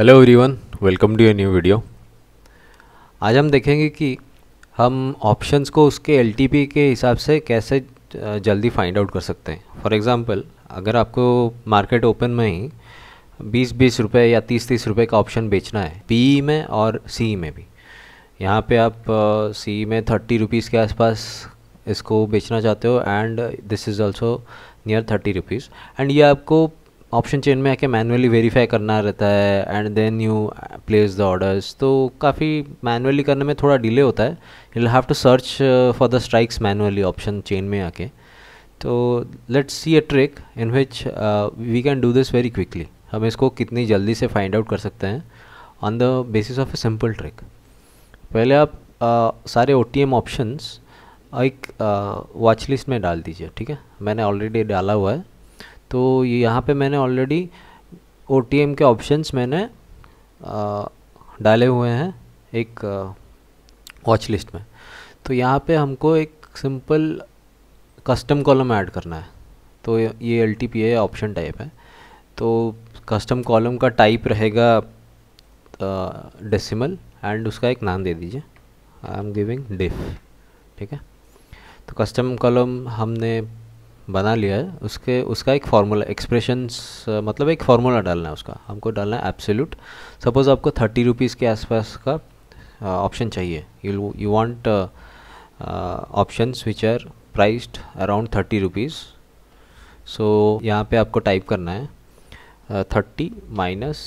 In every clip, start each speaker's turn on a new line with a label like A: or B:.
A: hello everyone welcome to a new video आज हम देखेंगे कि हम ऑप्शंस को उसके एल के हिसाब से कैसे जल्दी फाइंड आउट कर सकते हैं फॉर एग्ज़ाम्पल अगर आपको मार्केट ओपन में ही बीस बीस रुपये या तीस तीस रुपये का ऑप्शन बेचना है पी में और सी में भी यहाँ पे आप सी में थर्टी रुपीज़ के आसपास इसको बेचना चाहते हो and this is also near thirty rupees and ये आपको ऑप्शन चेन में आके मैनुअली वेरीफाई करना रहता है and then you place the orders तो काफ़ी मैनुअली करने में थोड़ा डिले होता है you have to search for the strikes manually option chain में आके तो let's see a trick in which we can do this very quickly हम इसको कितनी जल्दी से फाइंड आउट कर सकते हैं on the basis of a simple trick पहले आप uh, सारे ओ टी एम ऑप्शंस एक वॉच uh, लिस्ट में डाल दीजिए ठीक है मैंने ऑलरेडी डाला हुआ है तो यहाँ पे मैंने ऑलरेडी ओ के ऑप्शंस मैंने आ, डाले हुए हैं एक वॉच लिस्ट में तो यहाँ पे हमको एक सिंपल कस्टम कॉलम ऐड करना है तो ये L T P option type है तो कस्टम कॉलम का टाइप रहेगा डेसिमल एंड उसका एक नाम दे दीजिए आई एम गिविंग डिफ ठीक है तो कस्टम कॉलम हमने बना लिया है उसके उसका एक फार्मूला एक्सप्रेशंस मतलब एक फार्मूला डालना है उसका हमको डालना है एब्सोल्यूट सपोज़ आपको थर्टी रुपीज़ के आसपास का ऑप्शन uh, चाहिए you you want option which are priced around thirty rupees so यहाँ पे आपको टाइप करना है thirty minus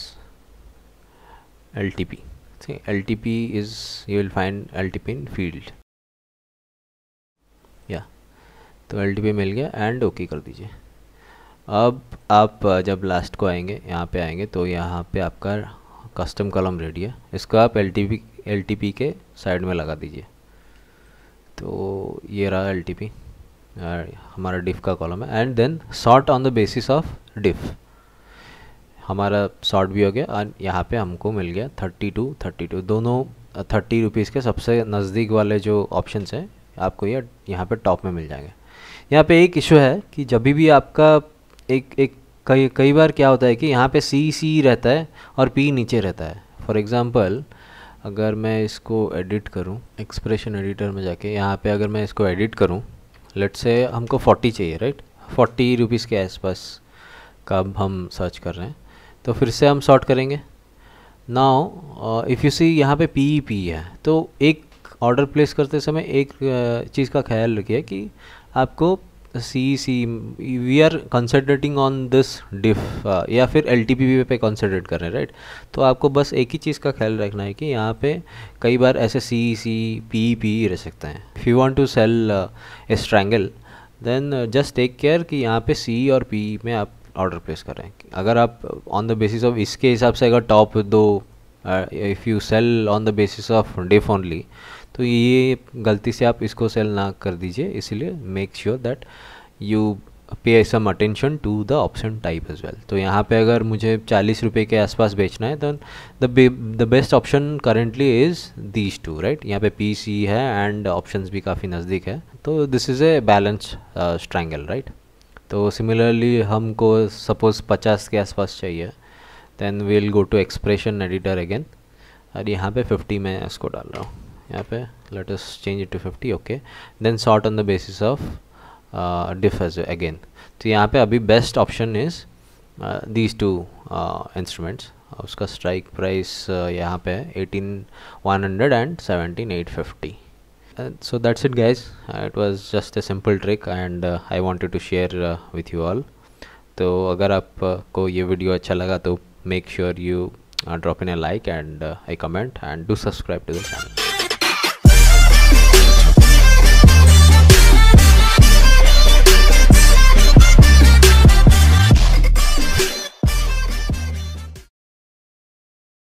A: L T P ठीक L T P is you will find L T P in field या तो L P मिल गया and okay कर दीजिए अब आप जब लास्ट को आएंगे यहाँ पे आएंगे तो यहाँ पे आपका कस्टम कॉलम रेडी है इसको आप एल टी के साइड में लगा दीजिए तो ये रहा एल टी हमारा डिफ का कॉलम है and then sort on the basis of diff हमारा सॉर्ट भी हो गया और यहाँ पे हमको मिल गया थर्टी टू थर्टी टू दोनों थर्टी रुपीज़ के सबसे नज़दीक वाले जो ऑप्शन हैं आपको ये यह यहाँ पे टॉप में मिल जाएंगे यहाँ पे एक इशू है कि जब भी आपका एक एक कई कई बार क्या होता है कि यहाँ पे सी सी रहता है और पी नीचे रहता है फॉर एग्ज़ाम्पल अगर मैं इसको एडिट करूँ एक्सप्रेशन एडिटर में जाके यहाँ पे अगर मैं इसको एडिट करूँ लेट से हमको फोर्टी चाहिए राइट फोर्टी रुपीज़ के आसपास का अब हम सर्च कर रहे हैं तो फिर से हम सॉर्ट करेंगे नाउ इफ़ यू सी यहाँ पे पी पी है तो एक ऑर्डर प्लेस करते समय एक uh, चीज़ का ख्याल रखिए कि आपको see see we are concentrating on this diff या फिर एल टी पी पे कंसनट्रेट कर रहे हैं राइट तो आपको बस एक ही चीज़ का ख्याल रखना है कि यहाँ पे कई बार ऐसे सी सी पी पी रह सकते हैं if you want to sell a strangle then just take care कि यहाँ पे सी और पी में आप ऑर्डर प्लेस करें अगर आप ऑन द बेसिस ऑफ इसके हिसाब से अगर टॉप दो if you sell on the basis of diff only तो ये गलती से आप इसको सेल ना कर दीजिए इसलिए make sure that you pay some attention to the option type as well तो यहाँ पे अगर मुझे चालीस रुपये के आसपास बेचना है तो the best option currently is these two right यहाँ पे पी सी है एंड ऑप्शन भी काफ़ी नज़दीक है तो this is a balance strangle right तो सिमिलरली हमको सपोज़ पचास के आसपास चाहिए then we'll go to expression editor again और यहाँ पे फिफ्टी में इसको डाल रहा हूँ यहाँ पे let us change it to 50 okay then sort on the basis of uh, diff as again तो यहाँ पे अभी best option is uh, these two uh, instruments उसका strike price uh, यहाँ पे 18 100 and 17 850 uh, so that's it guys uh, it was just a simple trick and uh, I wanted to share uh, with you all तो अगर आपको ये video अच्छा लगा तो make sure you uh, drop in a like and uh, a comment and do subscribe to the channel